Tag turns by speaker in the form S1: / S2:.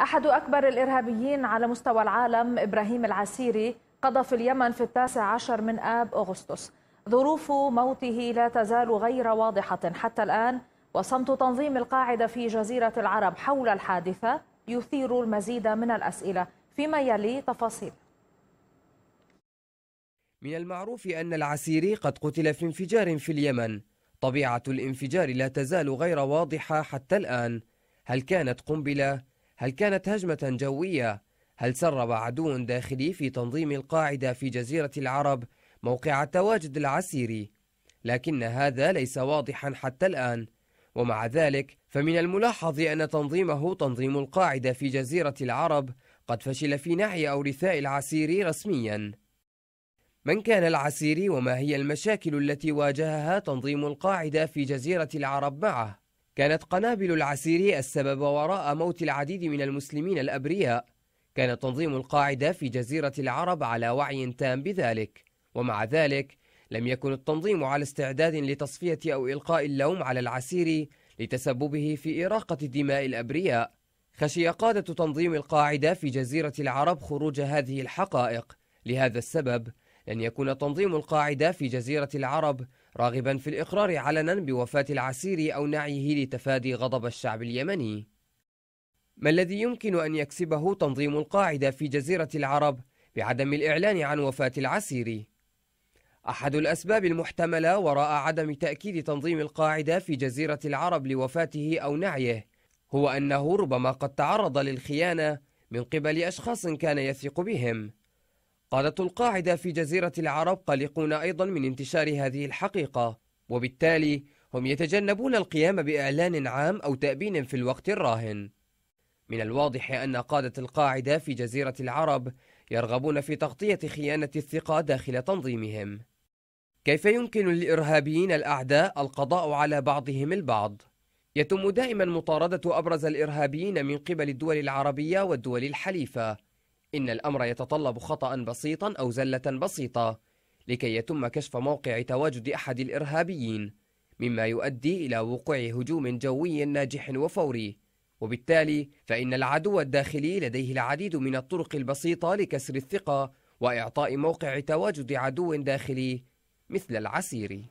S1: أحد أكبر الإرهابيين على مستوى العالم إبراهيم العسيري قضى في اليمن في التاسع عشر من آب أغسطس ظروف موته لا تزال غير واضحة حتى الآن وصمت تنظيم القاعدة في جزيرة العرب حول الحادثة يثير المزيد من الأسئلة فيما يلي تفاصيل
S2: من المعروف أن العسيري قد قتل في انفجار في اليمن طبيعة الانفجار لا تزال غير واضحة حتى الآن هل كانت قنبلة هل كانت هجمة جوية؟ هل سرب عدو داخلي في تنظيم القاعدة في جزيرة العرب موقع التواجد العسيري؟ لكن هذا ليس واضحا حتى الآن ومع ذلك فمن الملاحظ أن تنظيمه تنظيم القاعدة في جزيرة العرب قد فشل في نعي أو رثاء العسيري رسميا من كان العسيري وما هي المشاكل التي واجهها تنظيم القاعدة في جزيرة العرب معه؟ كانت قنابل العسير السبب وراء موت العديد من المسلمين الأبرياء كان تنظيم القاعدة في جزيرة العرب على وعي تام بذلك ومع ذلك لم يكن التنظيم على استعداد لتصفية أو إلقاء اللوم على العسير لتسببه في إراقة دماء الأبرياء خشي قادة تنظيم القاعدة في جزيرة العرب خروج هذه الحقائق لهذا السبب لن يكون تنظيم القاعدة في جزيرة العرب راغبا في الإقرار علنا بوفاة العسير أو نعيه لتفادي غضب الشعب اليمني ما الذي يمكن أن يكسبه تنظيم القاعدة في جزيرة العرب بعدم الإعلان عن وفاة العسير؟ أحد الأسباب المحتملة وراء عدم تأكيد تنظيم القاعدة في جزيرة العرب لوفاته أو نعيه هو أنه ربما قد تعرض للخيانة من قبل أشخاص كان يثق بهم قادة القاعدة في جزيرة العرب قلقون أيضا من انتشار هذه الحقيقة وبالتالي هم يتجنبون القيام بإعلان عام أو تأبين في الوقت الراهن من الواضح أن قادة القاعدة في جزيرة العرب يرغبون في تغطية خيانة الثقة داخل تنظيمهم كيف يمكن للإرهابيين الأعداء القضاء على بعضهم البعض؟ يتم دائما مطاردة أبرز الإرهابيين من قبل الدول العربية والدول الحليفة إن الأمر يتطلب خطأ بسيطا أو زلة بسيطة لكي يتم كشف موقع تواجد أحد الإرهابيين مما يؤدي إلى وقوع هجوم جوي ناجح وفوري وبالتالي فإن العدو الداخلي لديه العديد من الطرق البسيطة لكسر الثقة وإعطاء موقع تواجد عدو داخلي مثل العسير